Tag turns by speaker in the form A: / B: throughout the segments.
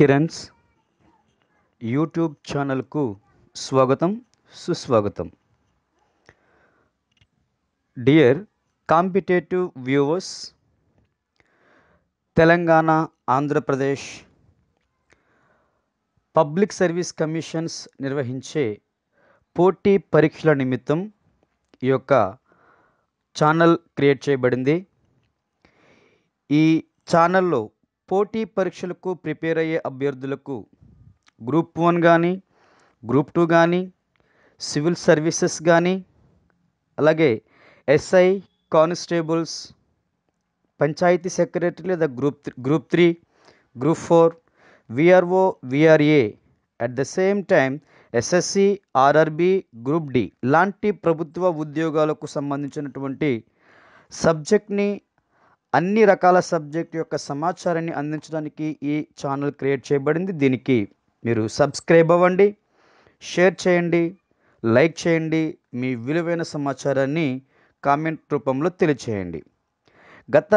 A: Kiran's YouTube ఛానల్కు స్వాగతం సుస్వాగతం dear competitive viewers Telangana Andhra Pradesh public service commissions నిర్వహించే పోటీ పరీక్షల నిమిత్తం ఈ యొక్క ఛానల్ క్రియేట్ చేయబడింది ఈ ఛానల్లో పోటీ పరీక్షలకు ప్రిపేర్ అయ్యే అభ్యర్థులకు గ్రూప్ వన్ కానీ గ్రూప్ టూ కానీ సివిల్ సర్వీసెస్ కానీ అలాగే ఎస్ఐ కానిస్టేబుల్స్ పంచాయతీ సెక్రటరీ లేదా group group three group four VRO VRA at the same time SSC RRB group D లాంటి ప్రభుత్వ ఉద్యోగాలకు సంబంధించినటువంటి సబ్జెక్ట్ని అన్ని రకాల సబ్జెక్ట్ యొక్క సమాచారాన్ని అందించడానికి ఈ ఛానల్ క్రియేట్ చేయబడింది దీనికి మీరు సబ్స్క్రైబ్ అవ్వండి షేర్ చేయండి లైక్ చేయండి మీ విలువైన సమాచారాన్ని కామెంట్ రూపంలో తెలియచేయండి గత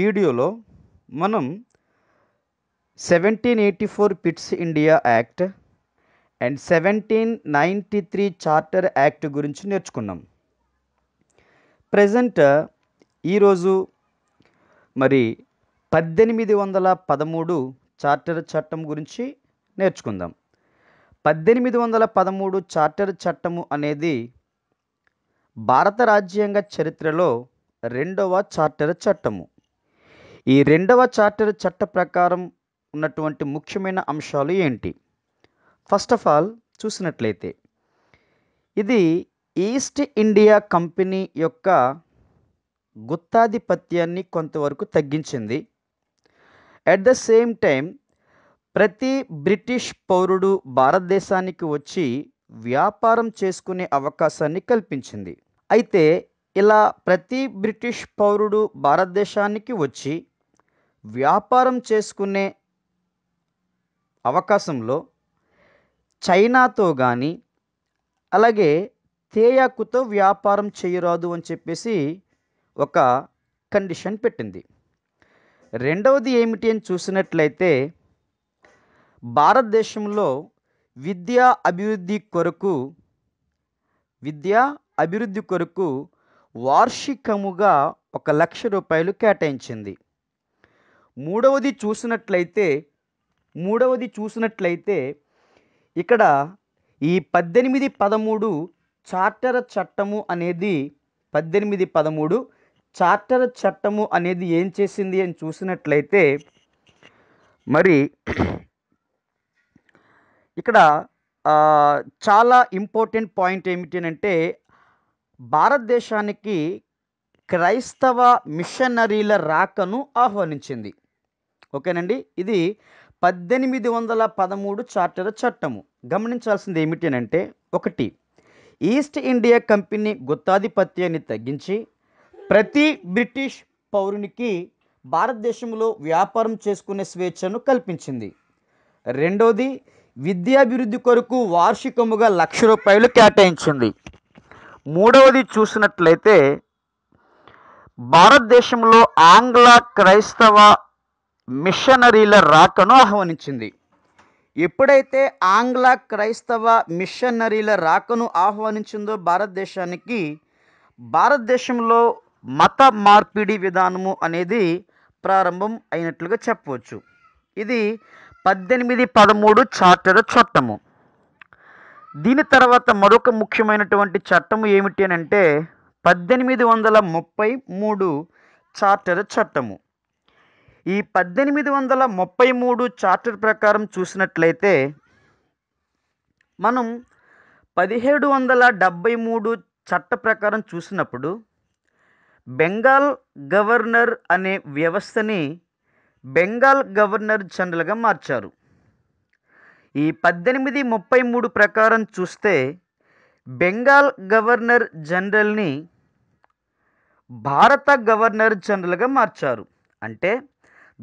A: వీడియోలో మనం seventeen eighty four Pitt's India act and seventeen ninety three charter act గురించి నేర్చుకున్నాం ప్రజెంట్ ఈరోజు మరి పద్దెనిమిది వందల పదమూడు చార్టర్ చట్టం గురించి నేర్చుకుందాం పద్దెనిమిది వందల పదమూడు చార్టర్ చట్టము అనేది భారత రాజ్యాంగ చరిత్రలో రెండవ చార్టర్ చట్టము ఈ రెండవ చార్టర్ చట్ట ప్రకారం ఉన్నటువంటి ముఖ్యమైన అంశాలు ఏంటి ఫస్ట్ ఆఫ్ ఆల్ చూసినట్లయితే ఇది ఈస్ట్ ఇండియా కంపెనీ యొక్క గుత్తాధిపత్యాన్ని కొంతవరకు తగ్గించింది ఎట్ ద సేమ్ టైం ప్రతి బ్రిటిష్ పౌరుడు భారతదేశానికి వచ్చి వ్యాపారం చేసుకునే అవకాశాన్ని కల్పించింది అయితే ఇలా ప్రతి బ్రిటిష్ పౌరుడు భారతదేశానికి వచ్చి వ్యాపారం చేసుకునే అవకాశంలో చైనాతో కానీ అలాగే తేయాకుతో వ్యాపారం చేయరాదు అని చెప్పేసి ఒక కండిషన్ పెట్టింది రెండవది ఏమిటి అని చూసినట్లయితే భారతదేశంలో విద్యా అభివృద్ధి కొరకు విద్యా అభివృద్ధి కొరకు వార్షికముగా ఒక లక్ష రూపాయలు కేటాయించింది మూడవది చూసినట్లయితే మూడవది చూసినట్లయితే ఇక్కడ ఈ పద్దెనిమిది పదమూడు చార్టర్ చట్టము అనేది పద్దెనిమిది పదమూడు చార్టర్ చట్టము అనేది ఏం చేసింది అని చూసినట్లయితే మరి ఇక్కడ చాలా ఇంపార్టెంట్ పాయింట్ ఏమిటి అంటే భారతదేశానికి క్రైస్తవ మిషనరీల రాకను ఆహ్వానించింది ఓకేనండి ఇది పద్దెనిమిది వందల పదమూడు చార్టర్ చట్టము గమనించాల్సింది ఏమిటి అంటే ఒకటి ఈస్ట్ ఇండియా కంపెనీ గుత్తాధిపత్యాన్ని తగ్గించి ప్రతి బ్రిటిష్ పౌరునికి భారతదేశంలో వ్యాపారం చేసుకునే స్వేచ్ఛను కల్పించింది రెండోది విద్యాభివృద్ధి కొరకు వార్షికముగా లక్ష రూపాయలు కేటాయించింది మూడవది చూసినట్లయితే భారతదేశంలో ఆంగ్ల క్రైస్తవ మిషనరీల రాకను ఆహ్వానించింది ఎప్పుడైతే ఆంగ్ల క్రైస్తవ మిషనరీల రాకను ఆహ్వానించిందో భారతదేశానికి భారతదేశంలో మత మార్పిడి విధానము అనేది ప్రారంభం అయినట్లుగా చెప్పవచ్చు ఇది పద్దెనిమిది పదమూడు చార్టర్ చట్టము దీని తర్వాత మరొక ముఖ్యమైనటువంటి చట్టము ఏమిటి అని అంటే పద్దెనిమిది వందల ముప్పై మూడు చార్టర్ చట్టము ఈ పద్దెనిమిది వందల ముప్పై మూడు చార్టర్ ప్రకారం చూసినట్లయితే మనం పదిహేడు వందల డెబ్భై మూడు చట్ట ప్రకారం చూసినప్పుడు బెంగాల్ గవర్నర్ అనే వ్యవస్థని బెంగాల్ గవర్నర్ జనరల్గా మార్చారు ఈ పద్దెనిమిది ముప్పై మూడు ప్రకారం చూస్తే బెంగాల్ గవర్నర్ జనరల్ని భారత గవర్నర్ జనరల్గా మార్చారు అంటే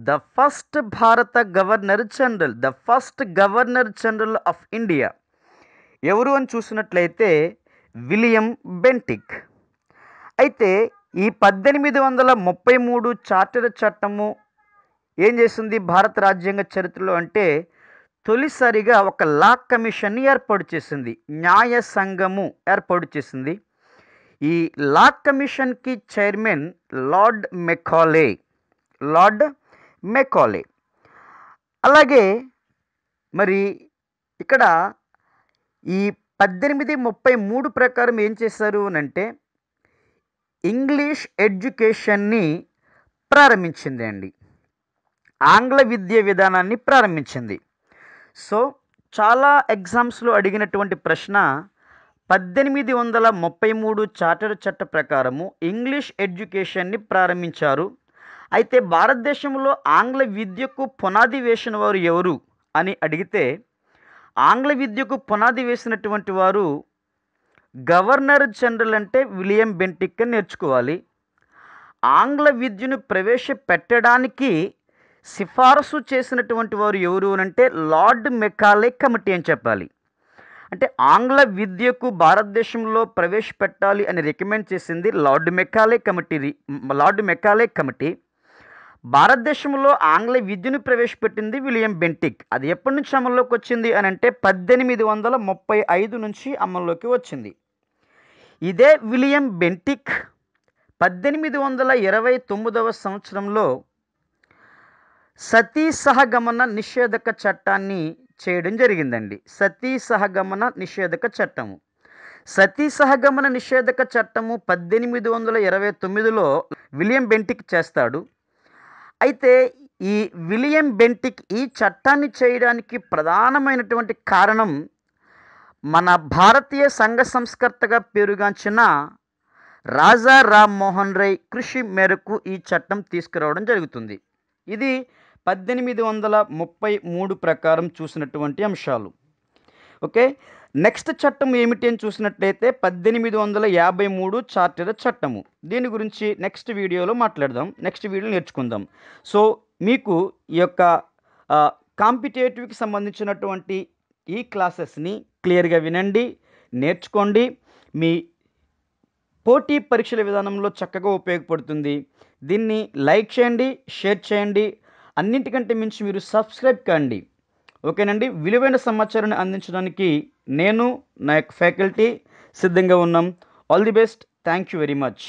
A: ద ఫస్ట్ భారత governor general the first governor general of India ఎవరు అని చూసినట్లయితే విలియం బెంటిక్ అయితే ఈ పద్దెనిమిది వందల ముప్పై మూడు చార్టర్ చట్టము ఏం చేసింది భారత రాజ్యాంగ చరిత్రలో అంటే తొలిసారిగా ఒక లా కమిషన్ని ఏర్పాటు చేసింది న్యాయ సంఘము ఏర్పాటు చేసింది ఈ లా కమిషన్కి chairman lord Macaulay lord Macaulay అలాగే మరి ఇక్కడ ఈ పద్దెనిమిది ముప్పై మూడు ప్రకారం ఏం చేశారు అని అంటే ఇంగ్లీష్ ఎడ్యుకేషన్ని ప్రారంభించింది అండి ఆంగ్ల విద్య విధానాన్ని ప్రారంభించింది సో చాలా ఎగ్జామ్స్లో అడిగినటువంటి ప్రశ్న పద్దెనిమిది వందల ముప్పై మూడు చార్టర్ చట్ట ప్రకారము ఇంగ్లీష్ ఎడ్యుకేషన్ని ప్రారంభించారు అయితే భారతదేశంలో ఆంగ్ల విద్యకు పునాది వేసిన వారు ఎవరు అని అడిగితే ఆంగ్ల విద్యకు పునాది వేసినటువంటి వారు గవర్నర్ జనరల్ అంటే విలియం బెంటిక్ నేర్చుకోవాలి ఆంగ్ల విద్యను ప్రవేశపెట్టడానికి సిఫారసు చేసినటువంటి వారు ఎవరు అంటే లార్డ్ మెకాలే కమిటీ అని చెప్పాలి అంటే ఆంగ్ల విద్యకు భారతదేశంలో ప్రవేశపెట్టాలి అని రికమెండ్ చేసింది lord Macaulay committee lord Macaulay committee భారతదేశంలో ఆంగ్ల విద్యను ప్రవేశపెట్టింది విలియం బెంటిక్ అది ఎప్పటి నుంచి అమల్లోకి వచ్చింది అని అంటే పద్దెనిమిది వందల ముప్పై ఐదు నుంచి అమల్లోకి వచ్చింది ఇదే విలియం బెంటిక్ పద్దెనిమిది వందల ఇరవై తొమ్మిదవ సంవత్సరంలో సతీ సహగమన నిషేధక చట్టాన్ని చేయడం జరిగిందండి సతీ సహగమన నిషేధక చట్టము సతీ సహగమన నిషేధక చట్టము పద్దెనిమిది వందల ఇరవై తొమ్మిదిలో విలియం బెంటిక్ చేస్తాడు అయితే ఈ విలియం బెంటిక్ ఈ చట్టాన్ని చేయడానికి ప్రధానమైనటువంటి కారణం మన భారతీయ సంఘ సంస్కర్తగా పేరుగాంచిన రాజా రామ్మోహన్ రాయ్ కృషి మేరకు ఈ చట్టం తీసుకురావడం జరుగుతుంది ఇది పద్దెనిమిది వందల ముప్పై మూడు ప్రకారం చూసినటువంటి అంశాలు ఓకే నెక్స్ట్ చట్టం ఏమిటి అని చూసినట్లయితే పద్దెనిమిది వందల యాభై మూడు చార్టర్ చట్టము దీని గురించి నెక్స్ట్ వీడియోలో మాట్లాడదాం నెక్స్ట్ వీడియో నేర్చుకుందాం సో మీకు ఈ యొక్క కాంపిటేటివ్కి సంబంధించినటువంటి ఈ క్లాసెస్ని క్లియర్గా వినండి నేర్చుకోండి మీ పోటీ పరీక్షల విధానంలో చక్కగా ఉపయోగపడుతుంది దీన్ని లైక్ చేయండి షేర్ చేయండి అన్నింటికంటే మించి మీరు సబ్స్క్రైబ్ కండి ఓకేనండి విలువైన సమాచారాన్ని అందించడానికి నేను నా యొక్క ఫ్యాకల్టీ సిద్ధంగా ఉన్నాం all the best thank you very much